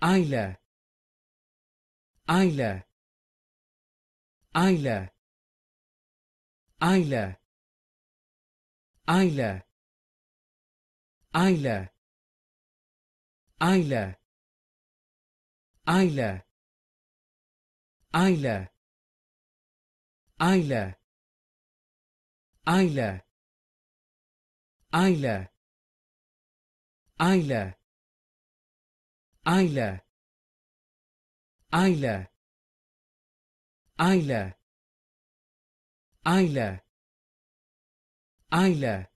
aile aile aile aile aile aile aile aile aile aile aile aile aile aile aile aile aile aile